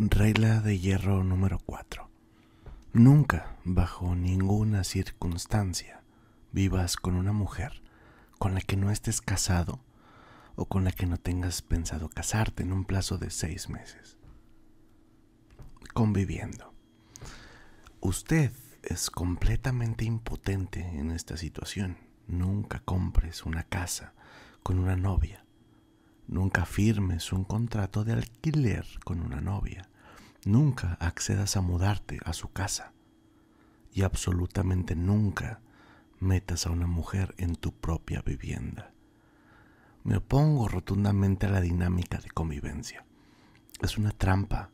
Regla de hierro número 4. Nunca, bajo ninguna circunstancia, vivas con una mujer con la que no estés casado o con la que no tengas pensado casarte en un plazo de seis meses. Conviviendo. Usted es completamente impotente en esta situación. Nunca compres una casa con una novia Nunca firmes un contrato de alquiler con una novia. Nunca accedas a mudarte a su casa. Y absolutamente nunca metas a una mujer en tu propia vivienda. Me opongo rotundamente a la dinámica de convivencia. Es una trampa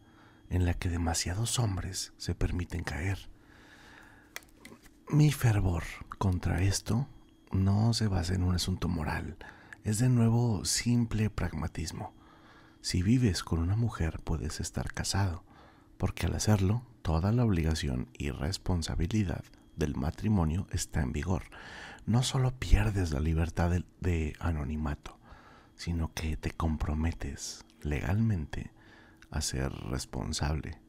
en la que demasiados hombres se permiten caer. Mi fervor contra esto no se basa en un asunto moral, es de nuevo simple pragmatismo. Si vives con una mujer puedes estar casado, porque al hacerlo, toda la obligación y responsabilidad del matrimonio está en vigor. No solo pierdes la libertad de, anonimato, sino que te comprometes legalmente a ser responsable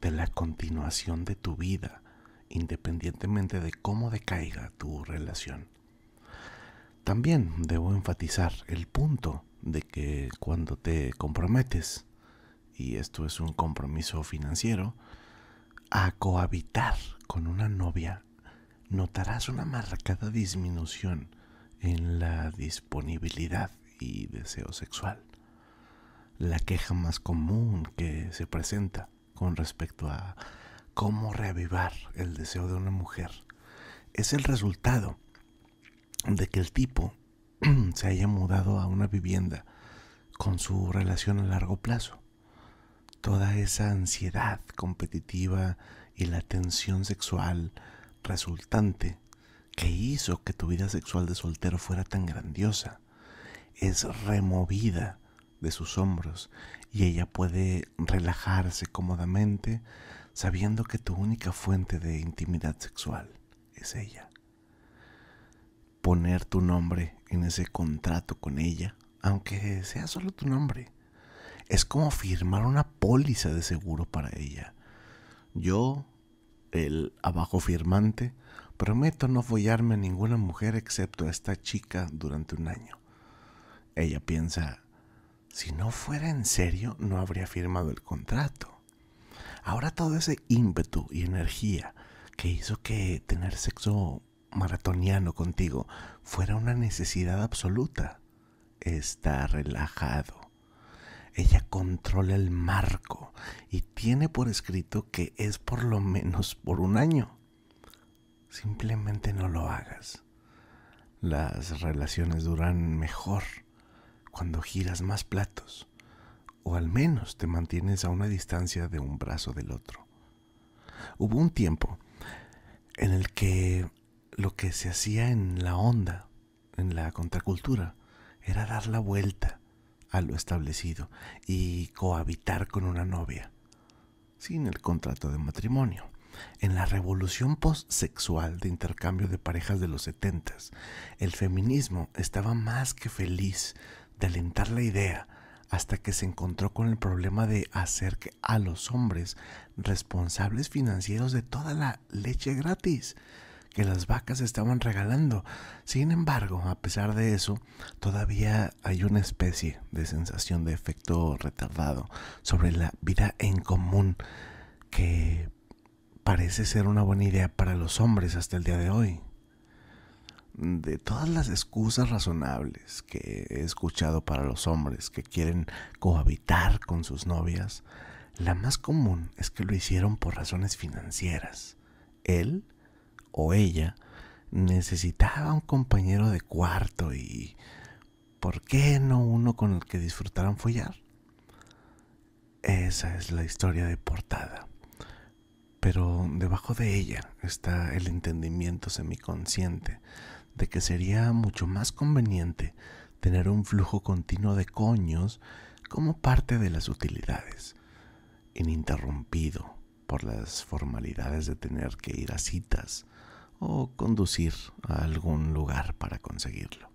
de la continuación de tu vida, independientemente de cómo decaiga tu relación. También debo enfatizar el punto de que cuando te comprometes, y esto es un compromiso financiero, a cohabitar con una novia, notarás una marcada disminución en la disponibilidad y deseo sexual. La queja más común que se presenta con respecto a cómo reavivar el deseo de una mujer es el resultado de que el tipo se haya mudado a una vivienda con su relación a largo plazo. Toda esa ansiedad competitiva y la tensión sexual resultante que hizo que tu vida sexual de soltero fuera tan grandiosa es removida de sus hombros y ella puede relajarse cómodamente sabiendo que tu única fuente de intimidad sexual es ella poner tu nombre en ese contrato con ella, aunque sea solo tu nombre. Es como firmar una póliza de seguro para ella. Yo, el abajo firmante, prometo no follarme a ninguna mujer excepto a esta chica durante un año. Ella piensa, si no fuera en serio, no habría firmado el contrato. Ahora todo ese ímpetu y energía que hizo que tener sexo maratoniano contigo fuera una necesidad absoluta. Está relajado. Ella controla el marco y tiene por escrito que es por lo menos por un año. Simplemente no lo hagas. Las relaciones duran mejor cuando giras más platos o al menos te mantienes a una distancia de un brazo del otro. Hubo un tiempo en el que lo que se hacía en la onda, en la contracultura, era dar la vuelta a lo establecido y cohabitar con una novia, sin el contrato de matrimonio. En la revolución postsexual de intercambio de parejas de los setentas, el feminismo estaba más que feliz de alentar la idea hasta que se encontró con el problema de hacer que a los hombres responsables financieros de toda la leche gratis que las vacas estaban regalando. Sin embargo, a pesar de eso, todavía hay una especie de sensación de efecto retardado sobre la vida en común que parece ser una buena idea para los hombres hasta el día de hoy. De todas las excusas razonables que he escuchado para los hombres que quieren cohabitar con sus novias, la más común es que lo hicieron por razones financieras. Él o ella necesitaba un compañero de cuarto y ¿por qué no uno con el que disfrutaran follar? Esa es la historia de portada. Pero debajo de ella está el entendimiento semiconsciente de que sería mucho más conveniente tener un flujo continuo de coños como parte de las utilidades, ininterrumpido por las formalidades de tener que ir a citas, conducir a algún lugar para conseguirlo.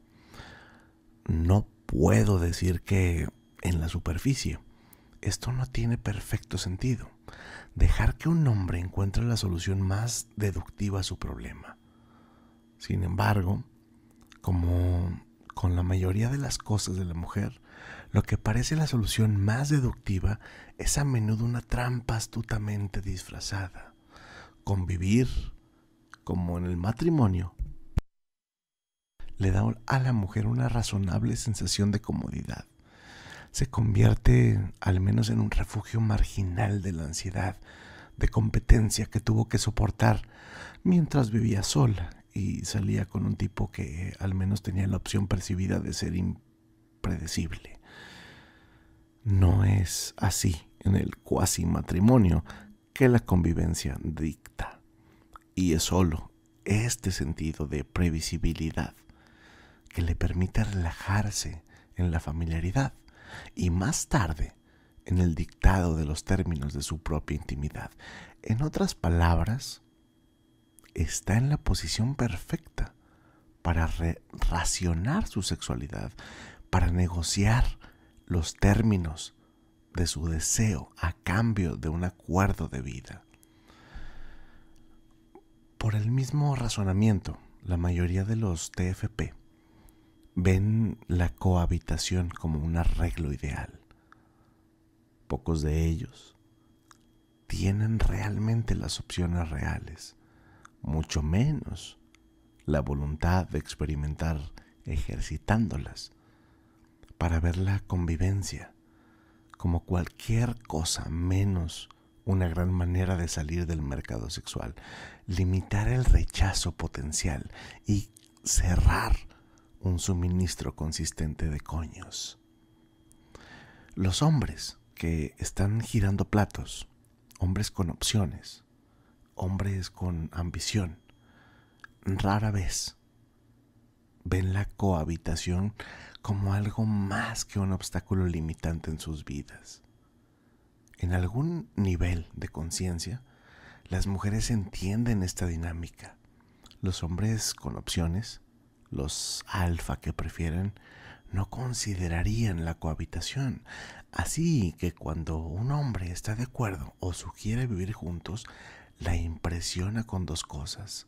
No puedo decir que en la superficie esto no tiene perfecto sentido. Dejar que un hombre encuentre la solución más deductiva a su problema. Sin embargo, como con la mayoría de las cosas de la mujer, lo que parece la solución más deductiva es a menudo una trampa astutamente disfrazada. Convivir como en el matrimonio, le da a la mujer una razonable sensación de comodidad. Se convierte al menos en un refugio marginal de la ansiedad, de competencia que tuvo que soportar mientras vivía sola y salía con un tipo que al menos tenía la opción percibida de ser impredecible. No es así en el cuasi matrimonio que la convivencia dicta y es solo este sentido de previsibilidad que le permite relajarse en la familiaridad y más tarde en el dictado de los términos de su propia intimidad. En otras palabras, está en la posición perfecta para racionar su sexualidad, para negociar los términos de su deseo a cambio de un acuerdo de vida. Por el mismo razonamiento, la mayoría de los TFP ven la cohabitación como un arreglo ideal. Pocos de ellos tienen realmente las opciones reales, mucho menos la voluntad de experimentar ejercitándolas para ver la convivencia como cualquier cosa menos una gran manera de salir del mercado sexual, limitar el rechazo potencial y cerrar un suministro consistente de coños. Los hombres que están girando platos, hombres con opciones, hombres con ambición, rara vez ven la cohabitación como algo más que un obstáculo limitante en sus vidas en algún nivel de conciencia, las mujeres entienden esta dinámica. Los hombres con opciones, los alfa que prefieren, no considerarían la cohabitación. Así que cuando un hombre está de acuerdo o sugiere vivir juntos, la impresiona con dos cosas.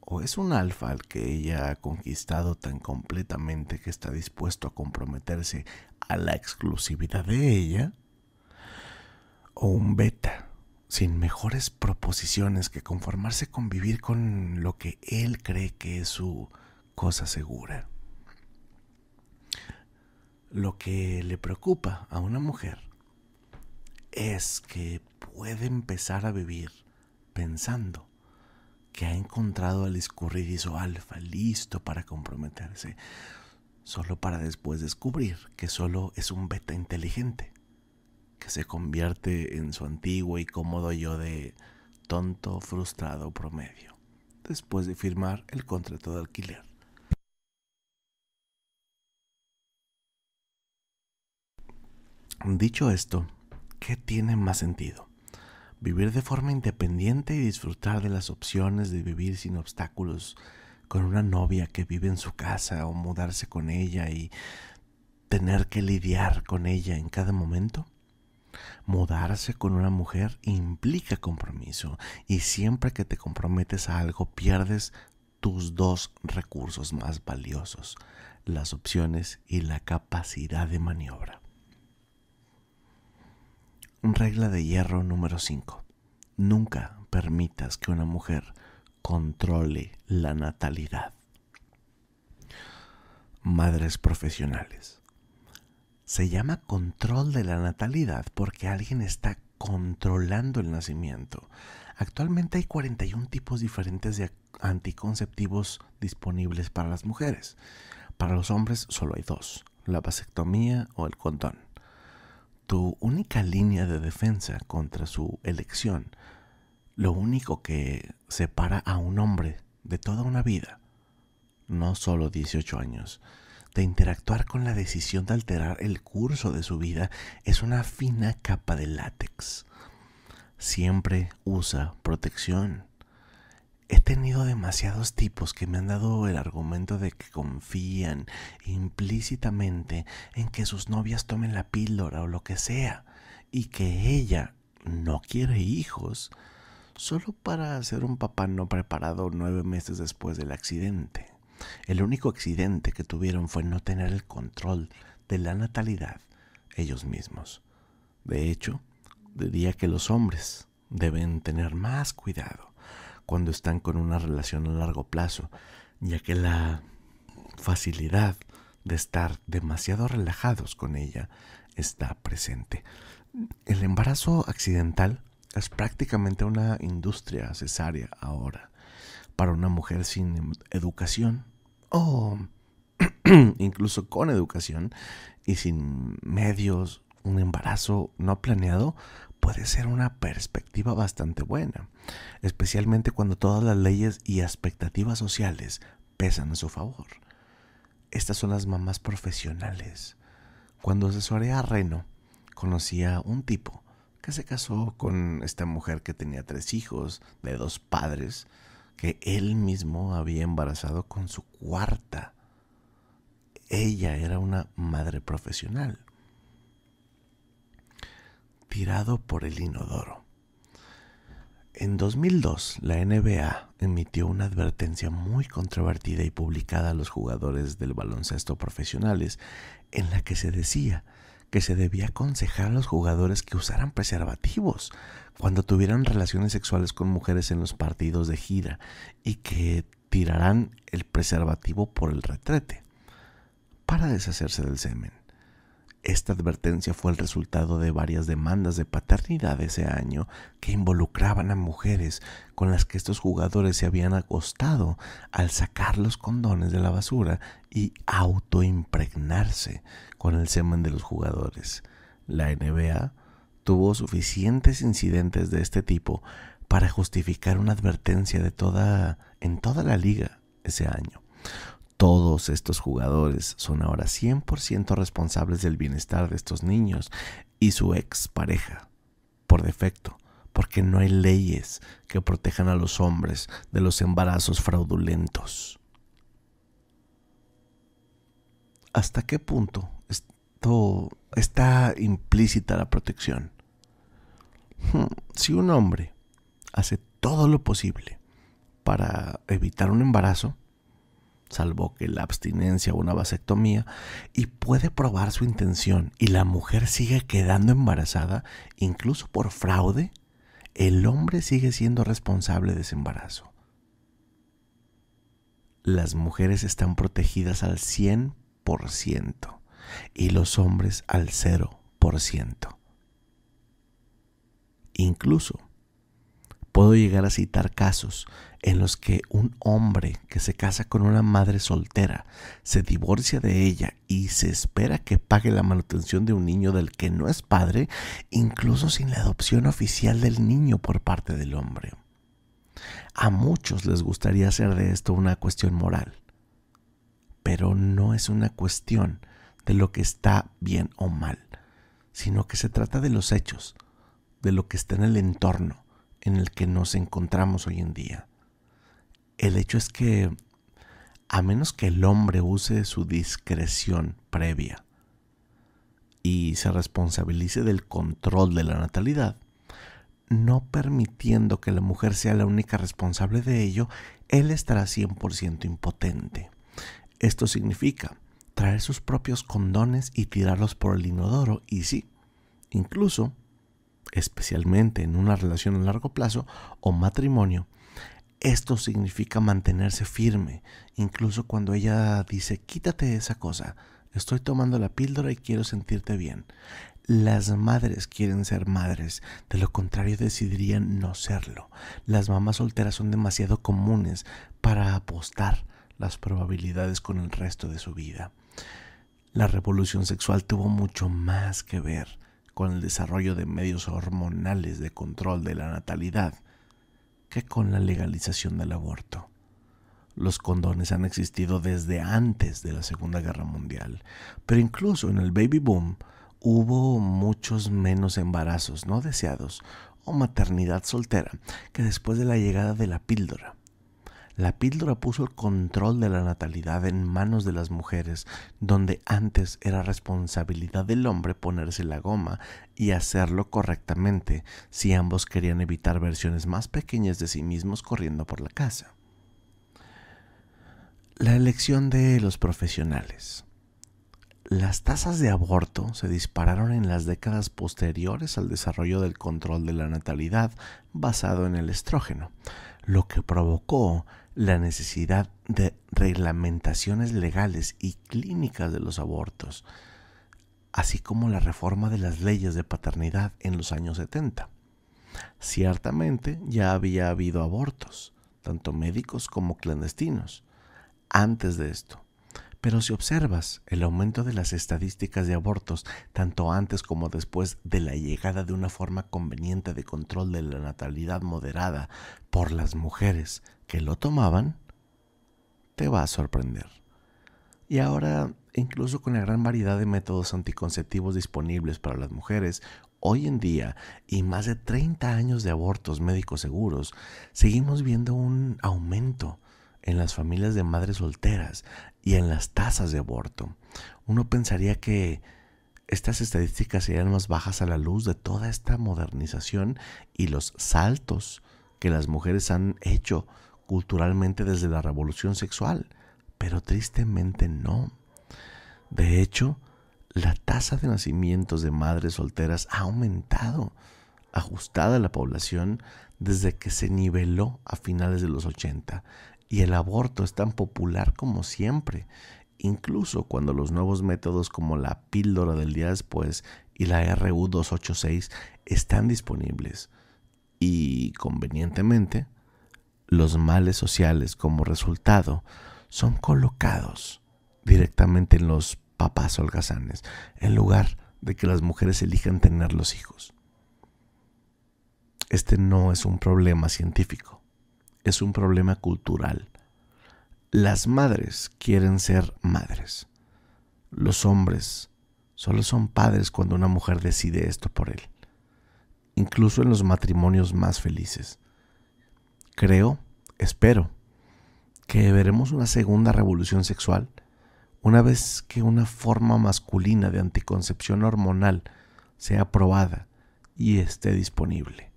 O es un alfa al que ella ha conquistado tan completamente que está dispuesto a comprometerse a la exclusividad de ella, o un beta, sin mejores proposiciones que conformarse con vivir con lo que él cree que es su cosa segura. Lo que le preocupa a una mujer es que puede empezar a vivir pensando que ha encontrado al escurridizo alfa listo para comprometerse, solo para después descubrir que solo es un beta inteligente que se convierte en su antiguo y cómodo yo de tonto frustrado promedio, después de firmar el contrato de alquiler. Dicho esto, ¿qué tiene más sentido? Vivir de forma independiente y disfrutar de las opciones de vivir sin obstáculos con una novia que vive en su casa o mudarse con ella y tener que lidiar con ella en cada momento? Mudarse con una mujer implica compromiso y siempre que te comprometes a algo pierdes tus dos recursos más valiosos, las opciones y la capacidad de maniobra. Regla de hierro número 5. Nunca permitas que una mujer controle la natalidad. Madres profesionales se llama control de la natalidad porque alguien está controlando el nacimiento. Actualmente hay 41 tipos diferentes de anticonceptivos disponibles para las mujeres. Para los hombres solo hay dos, la vasectomía o el condón. Tu única línea de defensa contra su elección, lo único que separa a un hombre de toda una vida, no solo 18 años, de interactuar con la decisión de alterar el curso de su vida es una fina capa de látex. Siempre usa protección. He tenido demasiados tipos que me han dado el argumento de que confían implícitamente en que sus novias tomen la píldora o lo que sea y que ella no quiere hijos solo para ser un papá no preparado nueve meses después del accidente. El único accidente que tuvieron fue no tener el control de la natalidad ellos mismos. De hecho, diría que los hombres deben tener más cuidado cuando están con una relación a largo plazo, ya que la facilidad de estar demasiado relajados con ella está presente. El embarazo accidental es prácticamente una industria cesárea ahora. Para una mujer sin educación o incluso con educación y sin medios, un embarazo no planeado puede ser una perspectiva bastante buena, especialmente cuando todas las leyes y expectativas sociales pesan a su favor. Estas son las mamás profesionales. Cuando asesoré a Reno, conocía a un tipo que se casó con esta mujer que tenía tres hijos de dos padres, que él mismo había embarazado con su cuarta. Ella era una madre profesional. Tirado por el inodoro. En 2002, la NBA emitió una advertencia muy controvertida y publicada a los jugadores del baloncesto profesionales en la que se decía que se debía aconsejar a los jugadores que usaran preservativos cuando tuvieran relaciones sexuales con mujeres en los partidos de gira y que tirarán el preservativo por el retrete para deshacerse del semen. Esta advertencia fue el resultado de varias demandas de paternidad ese año que involucraban a mujeres con las que estos jugadores se habían acostado al sacar los condones de la basura y autoimpregnarse con el semen de los jugadores. La NBA tuvo suficientes incidentes de este tipo para justificar una advertencia de toda en toda la liga ese año. Todos estos jugadores son ahora 100% responsables del bienestar de estos niños y su ex pareja, por defecto, porque no hay leyes que protejan a los hombres de los embarazos fraudulentos. ¿Hasta qué punto esto está implícita la protección? Hmm, si un hombre hace todo lo posible para evitar un embarazo, salvo que la abstinencia o una vasectomía, y puede probar su intención y la mujer sigue quedando embarazada, incluso por fraude, el hombre sigue siendo responsable de ese embarazo. Las mujeres están protegidas al 100% y los hombres al 0%. Incluso puedo llegar a citar casos en los que un hombre que se casa con una madre soltera se divorcia de ella y se espera que pague la manutención de un niño del que no es padre, incluso sin la adopción oficial del niño por parte del hombre. A muchos les gustaría hacer de esto una cuestión moral, pero no es una cuestión de lo que está bien o mal, sino que se trata de los hechos, de lo que está en el entorno, en el que nos encontramos hoy en día. El hecho es que, a menos que el hombre use su discreción previa y se responsabilice del control de la natalidad, no permitiendo que la mujer sea la única responsable de ello, él estará 100% impotente. Esto significa traer sus propios condones y tirarlos por el inodoro y sí, incluso especialmente en una relación a largo plazo o matrimonio, esto significa mantenerse firme, incluso cuando ella dice, quítate esa cosa, estoy tomando la píldora y quiero sentirte bien. Las madres quieren ser madres, de lo contrario decidirían no serlo. Las mamás solteras son demasiado comunes para apostar las probabilidades con el resto de su vida. La revolución sexual tuvo mucho más que ver con el desarrollo de medios hormonales de control de la natalidad que con la legalización del aborto. Los condones han existido desde antes de la Segunda Guerra Mundial, pero incluso en el baby boom hubo muchos menos embarazos no deseados o maternidad soltera que después de la llegada de la píldora. La píldora puso el control de la natalidad en manos de las mujeres, donde antes era responsabilidad del hombre ponerse la goma y hacerlo correctamente, si ambos querían evitar versiones más pequeñas de sí mismos corriendo por la casa. La elección de los profesionales. Las tasas de aborto se dispararon en las décadas posteriores al desarrollo del control de la natalidad basado en el estrógeno, lo que provocó la necesidad de reglamentaciones legales y clínicas de los abortos, así como la reforma de las leyes de paternidad en los años 70. Ciertamente ya había habido abortos, tanto médicos como clandestinos, antes de esto, pero si observas el aumento de las estadísticas de abortos, tanto antes como después de la llegada de una forma conveniente de control de la natalidad moderada por las mujeres que lo tomaban, te va a sorprender. Y ahora, incluso con la gran variedad de métodos anticonceptivos disponibles para las mujeres, hoy en día y más de 30 años de abortos médicos seguros, seguimos viendo un aumento en las familias de madres solteras y en las tasas de aborto. Uno pensaría que estas estadísticas serían más bajas a la luz de toda esta modernización y los saltos que las mujeres han hecho culturalmente desde la revolución sexual, pero tristemente no. De hecho, la tasa de nacimientos de madres solteras ha aumentado, ajustada a la población, desde que se niveló a finales de los 80 y el aborto es tan popular como siempre, incluso cuando los nuevos métodos como la píldora del día después y la RU286 están disponibles. Y convenientemente, los males sociales como resultado son colocados directamente en los papás holgazanes, en lugar de que las mujeres elijan tener los hijos. Este no es un problema científico es un problema cultural. Las madres quieren ser madres. Los hombres solo son padres cuando una mujer decide esto por él. Incluso en los matrimonios más felices. Creo, espero, que veremos una segunda revolución sexual una vez que una forma masculina de anticoncepción hormonal sea aprobada y esté disponible.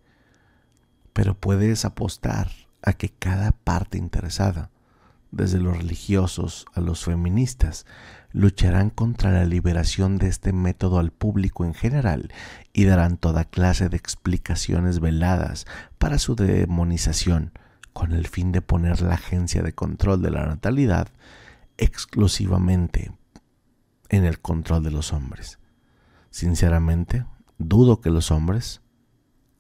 Pero puedes apostar a que cada parte interesada, desde los religiosos a los feministas, lucharán contra la liberación de este método al público en general y darán toda clase de explicaciones veladas para su demonización, con el fin de poner la agencia de control de la natalidad exclusivamente en el control de los hombres. Sinceramente, dudo que los hombres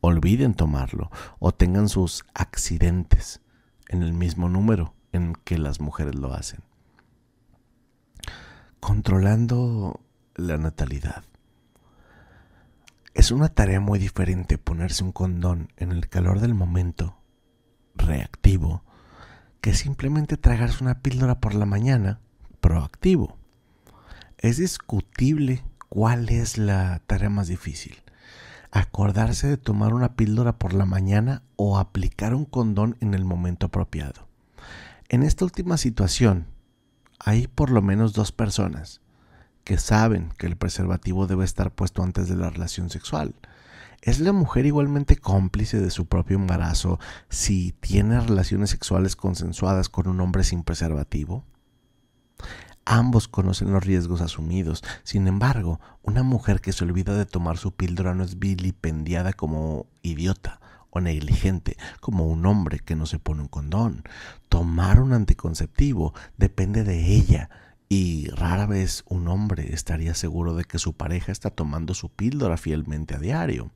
olviden tomarlo o tengan sus accidentes en el mismo número en que las mujeres lo hacen. Controlando la natalidad. Es una tarea muy diferente ponerse un condón en el calor del momento, reactivo, que simplemente tragarse una píldora por la mañana, proactivo. Es discutible cuál es la tarea más difícil acordarse de tomar una píldora por la mañana o aplicar un condón en el momento apropiado. En esta última situación, hay por lo menos dos personas que saben que el preservativo debe estar puesto antes de la relación sexual. ¿Es la mujer igualmente cómplice de su propio embarazo si tiene relaciones sexuales consensuadas con un hombre sin preservativo? Ambos conocen los riesgos asumidos. Sin embargo, una mujer que se olvida de tomar su píldora no es vilipendiada como idiota o negligente, como un hombre que no se pone un condón. Tomar un anticonceptivo depende de ella y rara vez un hombre estaría seguro de que su pareja está tomando su píldora fielmente a diario.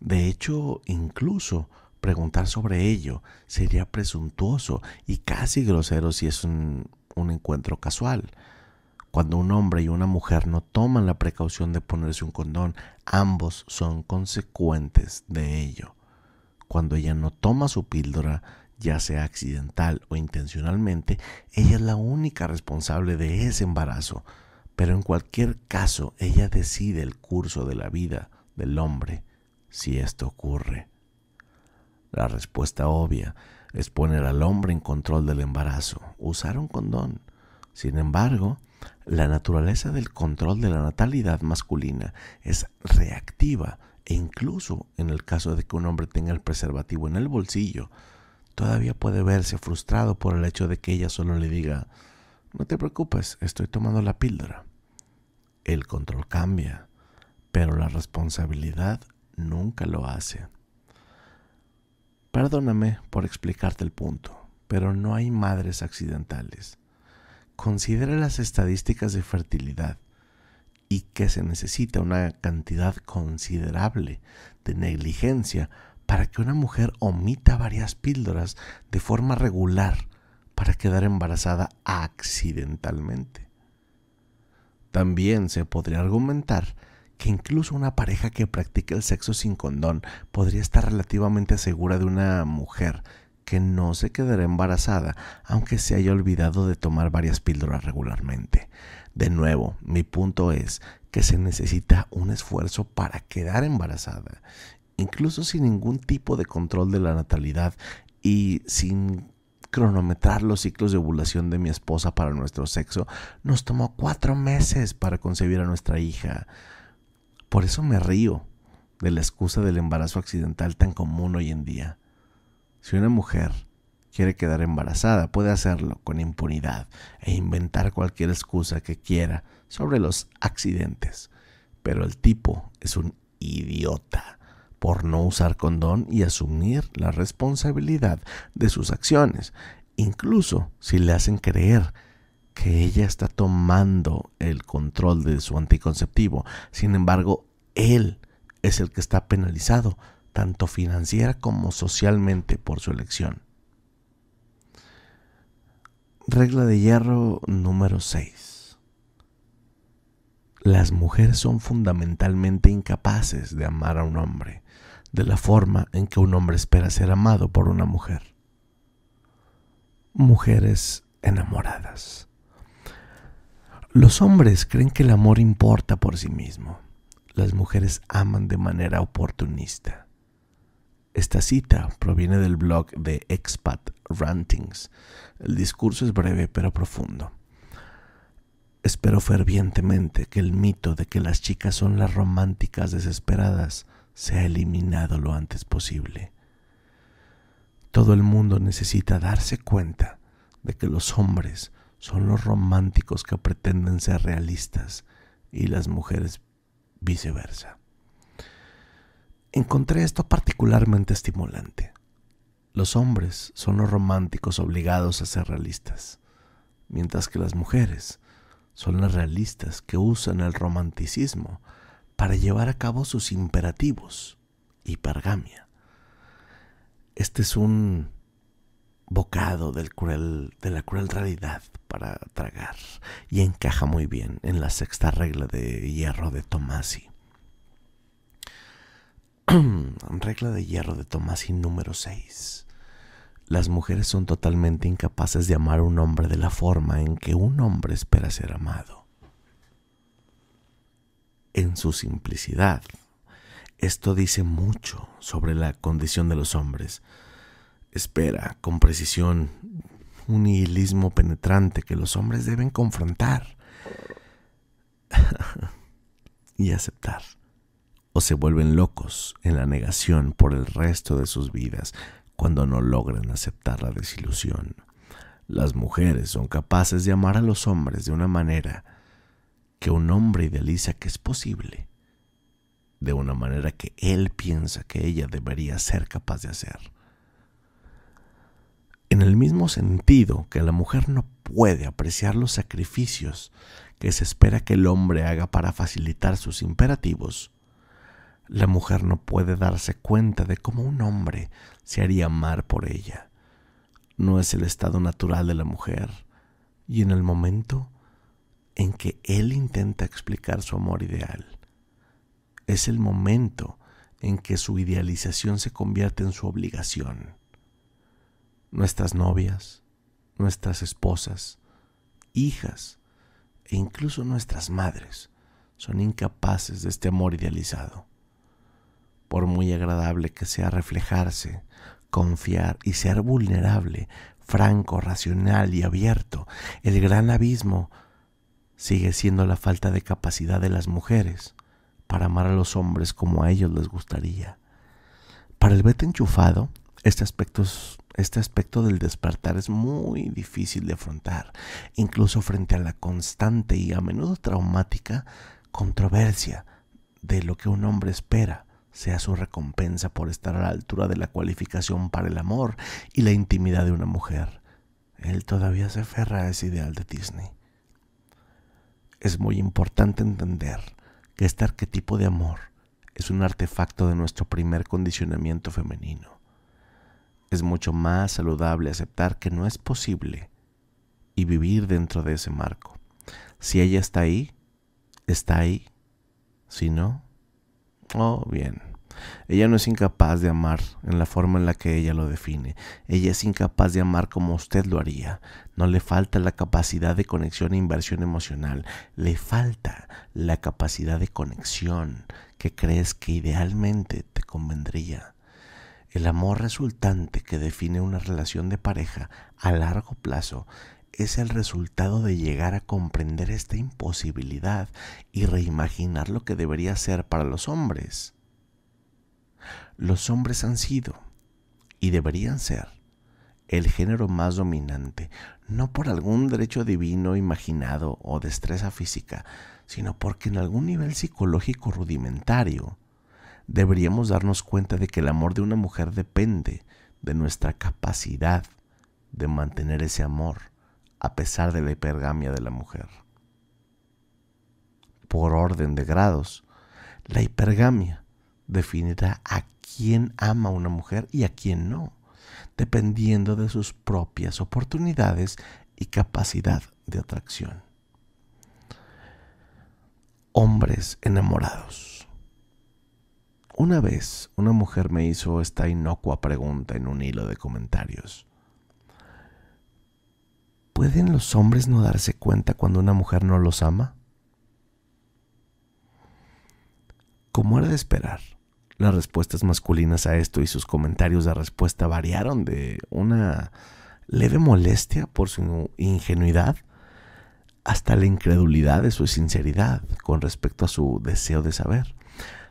De hecho, incluso preguntar sobre ello sería presuntuoso y casi grosero si es un un encuentro casual. Cuando un hombre y una mujer no toman la precaución de ponerse un condón, ambos son consecuentes de ello. Cuando ella no toma su píldora, ya sea accidental o intencionalmente, ella es la única responsable de ese embarazo. Pero en cualquier caso, ella decide el curso de la vida del hombre, si esto ocurre. La respuesta obvia es poner al hombre en control del embarazo, usar un condón. Sin embargo, la naturaleza del control de la natalidad masculina es reactiva e incluso en el caso de que un hombre tenga el preservativo en el bolsillo, todavía puede verse frustrado por el hecho de que ella solo le diga, no te preocupes, estoy tomando la píldora. El control cambia, pero la responsabilidad nunca lo hace. Perdóname por explicarte el punto, pero no hay madres accidentales. Considera las estadísticas de fertilidad y que se necesita una cantidad considerable de negligencia para que una mujer omita varias píldoras de forma regular para quedar embarazada accidentalmente. También se podría argumentar que incluso una pareja que practica el sexo sin condón podría estar relativamente segura de una mujer que no se quedará embarazada, aunque se haya olvidado de tomar varias píldoras regularmente. De nuevo, mi punto es que se necesita un esfuerzo para quedar embarazada, incluso sin ningún tipo de control de la natalidad y sin cronometrar los ciclos de ovulación de mi esposa para nuestro sexo, nos tomó cuatro meses para concebir a nuestra hija. Por eso me río de la excusa del embarazo accidental tan común hoy en día. Si una mujer quiere quedar embarazada, puede hacerlo con impunidad e inventar cualquier excusa que quiera sobre los accidentes. Pero el tipo es un idiota por no usar condón y asumir la responsabilidad de sus acciones, incluso si le hacen creer que ella está tomando el control de su anticonceptivo. Sin embargo, él es el que está penalizado, tanto financiera como socialmente, por su elección. Regla de hierro número 6. Las mujeres son fundamentalmente incapaces de amar a un hombre de la forma en que un hombre espera ser amado por una mujer. Mujeres enamoradas. Los hombres creen que el amor importa por sí mismo. Las mujeres aman de manera oportunista. Esta cita proviene del blog de Expat Rantings. El discurso es breve pero profundo. Espero fervientemente que el mito de que las chicas son las románticas desesperadas sea eliminado lo antes posible. Todo el mundo necesita darse cuenta de que los hombres son los románticos que pretenden ser realistas y las mujeres viceversa. Encontré esto particularmente estimulante. Los hombres son los románticos obligados a ser realistas, mientras que las mujeres son las realistas que usan el romanticismo para llevar a cabo sus imperativos, hipergamia. Este es un bocado del cruel, de la cruel realidad para tragar y encaja muy bien en la sexta regla de hierro de Tomasi. regla de hierro de Tomasi número 6. Las mujeres son totalmente incapaces de amar a un hombre de la forma en que un hombre espera ser amado. En su simplicidad, esto dice mucho sobre la condición de los hombres espera con precisión un nihilismo penetrante que los hombres deben confrontar y aceptar. O se vuelven locos en la negación por el resto de sus vidas cuando no logran aceptar la desilusión. Las mujeres son capaces de amar a los hombres de una manera que un hombre idealiza que es posible, de una manera que él piensa que ella debería ser capaz de hacer en el mismo sentido que la mujer no puede apreciar los sacrificios que se espera que el hombre haga para facilitar sus imperativos, la mujer no puede darse cuenta de cómo un hombre se haría amar por ella. No es el estado natural de la mujer, y en el momento en que él intenta explicar su amor ideal, es el momento en que su idealización se convierte en su obligación nuestras novias, nuestras esposas, hijas e incluso nuestras madres son incapaces de este amor idealizado. Por muy agradable que sea reflejarse, confiar y ser vulnerable, franco, racional y abierto, el gran abismo sigue siendo la falta de capacidad de las mujeres para amar a los hombres como a ellos les gustaría. Para el vete enchufado, este aspecto, este aspecto del despertar es muy difícil de afrontar, incluso frente a la constante y a menudo traumática controversia de lo que un hombre espera sea su recompensa por estar a la altura de la cualificación para el amor y la intimidad de una mujer. Él todavía se aferra a ese ideal de Disney. Es muy importante entender que este arquetipo de amor es un artefacto de nuestro primer condicionamiento femenino es mucho más saludable aceptar que no es posible y vivir dentro de ese marco. Si ella está ahí, está ahí. Si no, oh bien. Ella no es incapaz de amar en la forma en la que ella lo define. Ella es incapaz de amar como usted lo haría. No le falta la capacidad de conexión e inversión emocional. Le falta la capacidad de conexión que crees que idealmente te convendría. El amor resultante que define una relación de pareja a largo plazo es el resultado de llegar a comprender esta imposibilidad y reimaginar lo que debería ser para los hombres. Los hombres han sido y deberían ser el género más dominante, no por algún derecho divino imaginado o destreza física, sino porque en algún nivel psicológico rudimentario deberíamos darnos cuenta de que el amor de una mujer depende de nuestra capacidad de mantener ese amor a pesar de la hipergamia de la mujer. Por orden de grados, la hipergamia definirá a quién ama una mujer y a quién no, dependiendo de sus propias oportunidades y capacidad de atracción. Hombres enamorados. Una vez una mujer me hizo esta inocua pregunta en un hilo de comentarios. ¿Pueden los hombres no darse cuenta cuando una mujer no los ama? Como era de esperar, las respuestas masculinas a esto y sus comentarios de respuesta variaron de una leve molestia por su ingenuidad hasta la incredulidad de su sinceridad con respecto a su deseo de saber.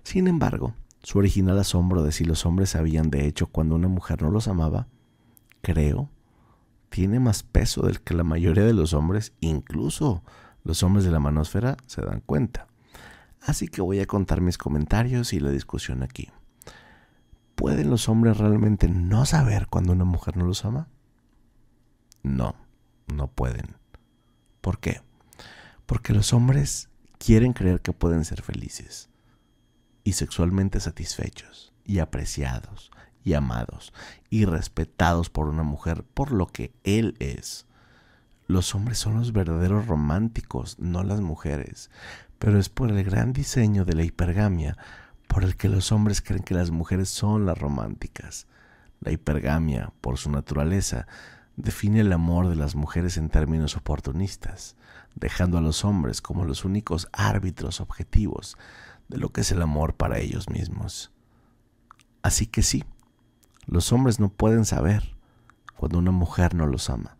Sin embargo, su original asombro de si los hombres sabían de hecho cuando una mujer no los amaba, creo, tiene más peso del que la mayoría de los hombres, incluso los hombres de la manosfera, se dan cuenta. Así que voy a contar mis comentarios y la discusión aquí. ¿Pueden los hombres realmente no saber cuando una mujer no los ama? No, no pueden. ¿Por qué? Porque los hombres quieren creer que pueden ser felices y sexualmente satisfechos y apreciados y amados y respetados por una mujer por lo que él es. Los hombres son los verdaderos románticos, no las mujeres, pero es por el gran diseño de la hipergamia por el que los hombres creen que las mujeres son las románticas. La hipergamia, por su naturaleza, define el amor de las mujeres en términos oportunistas, dejando a los hombres como los únicos árbitros objetivos de lo que es el amor para ellos mismos. Así que sí, los hombres no pueden saber cuando una mujer no los ama,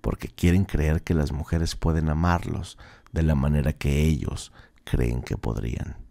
porque quieren creer que las mujeres pueden amarlos de la manera que ellos creen que podrían.